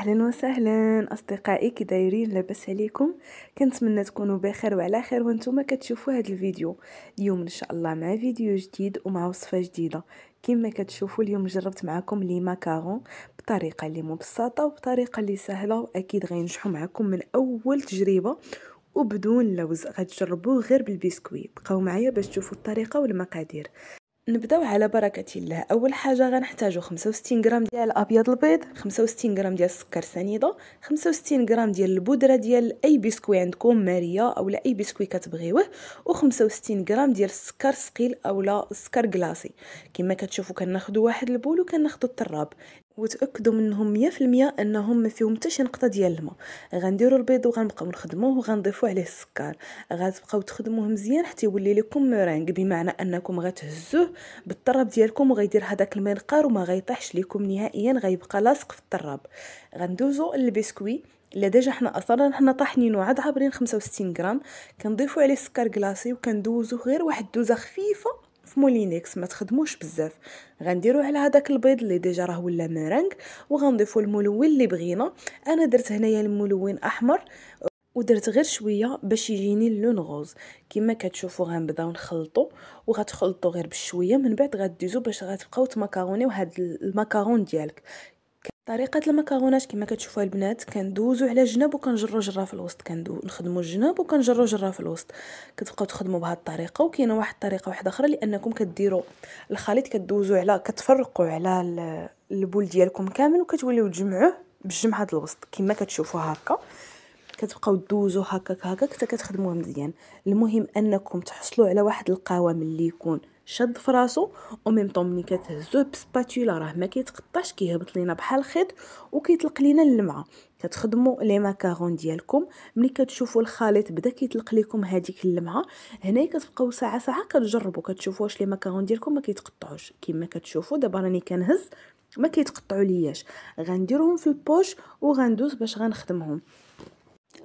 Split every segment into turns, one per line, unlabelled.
اهلا وسهلا اصدقائي كي دايرين لاباس عليكم كنتمنى تكونوا بخير وعلى خير وانتم كتشوفوا هذا الفيديو اليوم ان شاء الله مع فيديو جديد ومع وصفه جديده كما كتشوفوا اليوم جربت معكم لي ماكارون بطريقه اللي مبسطه وبطريقه اللي سهله واكيد غينجحوا معكم من اول تجربه وبدون لوز غتجربوه غير بالبسكويت بقاو معايا باش تشوفوا الطريقه والمقادير نبداو على بركه الله اول حاجه غنحتاجو 65 غرام ديال الابيض البيض 65 غرام ديال السكر سنيده 65 غرام ديال البودره ديال اي بسكوي عندكم ماريا اولا اي بسكوي كتبغيوه و65 غرام ديال السكر ثقيل اولا السكر كلاصي كما كتشوفوا كناخذوا واحد البول وكناخذوا الطراب وتاكدوا منهم 100% انهم ما فيهم حتى شي نقطه ديال الماء غنديروا البيض وغنبقاو نخدموه وغنضيفوا عليه السكر غتبقاو تخدموه مزيان حتى يولي لكم مورينغ بمعنى انكم غتهزوه بالطراب ديالكم وغيدير هذاك المنقار وما غيطيحش لكم نهائيا غيبقى لاصق في الطراب غندوزو للبسكوي الا ديجا حنا اصلا حنا طاحنينو عاد عابرين 65 غرام كنضيفو عليه السكر كلاصي وكندوزوه غير واحد الدوزه خفيفه في مولينيكس ما تخدموش بزاف غنديرو على هذاك البيض اللي ديجا راه ولا مرانك وغنضيفو الملون اللي بغينا انا درت هنايا الملون احمر ودرت غير شويه باش يجيني اللون غوز كما كتشوفوا غنبداو نخلطو وغتخلطوا غير بشويه من بعد غديزو باش غتبقاو تماكاروني هاد المكارون ديالك طريقه المكرونات كما كتشوفوا البنات كندوزو على جناب وكنجرو جره في الوسط كندو نخدمو الجناب وكنجرو جره في الوسط كتبقاو تخدموا بهذه الطريقه وكاينه واحد الطريقه واحده اخرى لانكم كديروا الخليط كدوزو على كتفرقوا على البول ديالكم كامل وكتوليو تجمعوه بالجمعه د الوسط كما كتشوفوا هكا كتبقاو دوزو هكاك هكاك حتى كتخدموه مزيان المهم انكم تحصلوا على واحد القوام اللي يكون شاد فراسو او وميم طون ملي كتهزوه بسباتولا راه ما كيتقطعش كيهبط لينا بحال خيط وكيطلق لينا اللمعه كتخدموا لي ماكارون ديالكم ملي كتشوفوا الخليط بدا كيطلق لكم هذيك اللمعه هنايا كتبقاو ساعه ساعه كتجربوا كتشوفوا واش لي ماكارون ديالكم ما كيتقطعوش كما كتشوفوا دابا راني كنهز ما كيتقطعوا لياش غنديرهم في البوش وغندوز باش غنخدمهم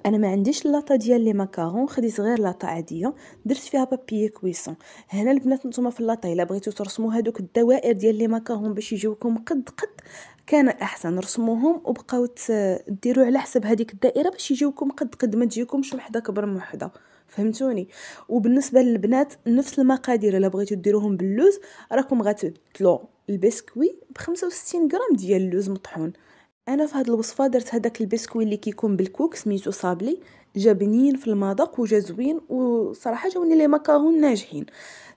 انا ما عنديش لاطه ديال لي ماكارون خديت غير لاطه عاديه درت فيها بابيي كويسون هنا البنات نتوما في اللاطه الا بغيتو ترسموا هذوك الدوائر ديال لي ماكارون باش يجيوكم قد قد كان احسن رسموهم وبقاو ديروا على حسب هذيك الدائره باش يجيوكم قد قد ما تجيكمش وحده كبر من وحده فهمتوني وبالنسبه للبنات نفس المقادير الا بغيتو ديروهم باللوز راكم غتبدلوا البسكوي ب 65 غرام ديال اللوز مطحون انا فهاد الوصفه درت هداك البسكوي اللي كيكون بالكوك سميتو صابلي جابنين في المذاق وجا زوين وصراحه جاوني لي ماكارون ناجحين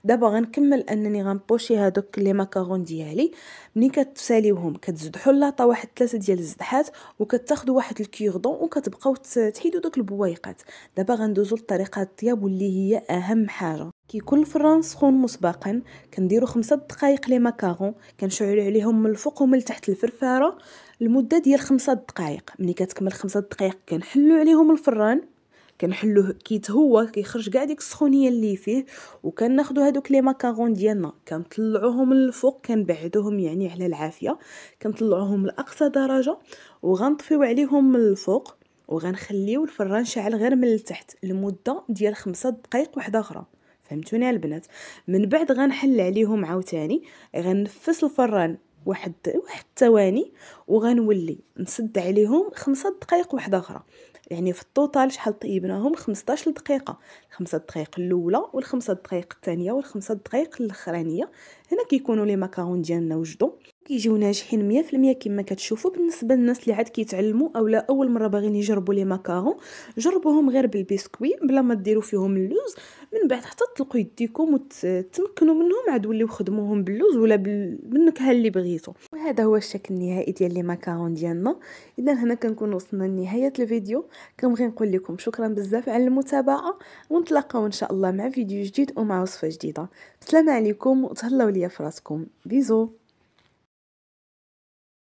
دابا غنكمل انني غنبوشي هادوك لي ماكارون ديالي ملي كتساليوهم كتزد حلاطة واحد ثلاثه ديال الزدحات وكتاخدو واحد الكيغدون وكتبقاو تحيدو دوك البويقات دابا غندوزو لطريقه الطياب واللي هي اهم حاجه كيكون الفران سخون مسبقا كنديرو خمسة دقائق لي ماكارون كنشعلو عليهم من الفوق ومن التحت الفرفاره لمده ديال خمسة دقائق ملي كتكمل خمسة دقائق كنحلو عليهم الفران كنحلوه كيت هو كيخرج كاع ديك السخونيه اللي فيه ناخذ هذوك لي ماكارون ديالنا كنطلعوهم للفوق كنبعدوهم يعني على العافيه كنطلعوهم لاقصى درجه وغنطفيو عليهم من الفوق وغنخليو الفران شاعل غير من التحت لمده ديال خمسة دقائق واحده اخرى فهمتوني البنات من بعد غنحل عليهم عاوتاني غنفس الفران واحد واحد الثواني وغنولي نسد عليهم خمسة دقائق واحده اخرى يعني في التوتال شحال طيبناهم 15 دقيقه خمسة دقائق الاولى والخمسة دقائق الثانيه والخمسة دقائق الاخرانيه هنا كيكونوا لي ماكارون ديالنا وجدوا كيجيو ناجحين 100% كما كتشوفوا بالنسبه للناس اللي عاد كيتعلموا اولا اول مره باغيين يجربوا لي ماكارون جربوهم غير بالبسكوي بلا ما ديروا فيهم اللوز من بعد حتى تطلقوا يديكم وتمكنوا منهم عاد وليو خدموهم باللوز ولا بالنكهه اللي بغيتو وهذا هو الشكل النهائي ديال لي ماكارون ديالنا اذا هنا كنكون وصلنا لنهايه الفيديو كنبغي نقول لكم شكرا بزاف على المتابعه ونتلاقاو ان شاء الله مع فيديو جديد ومع وصفه جديده السلام عليكم وتهلاو ليا فراسكم بيزو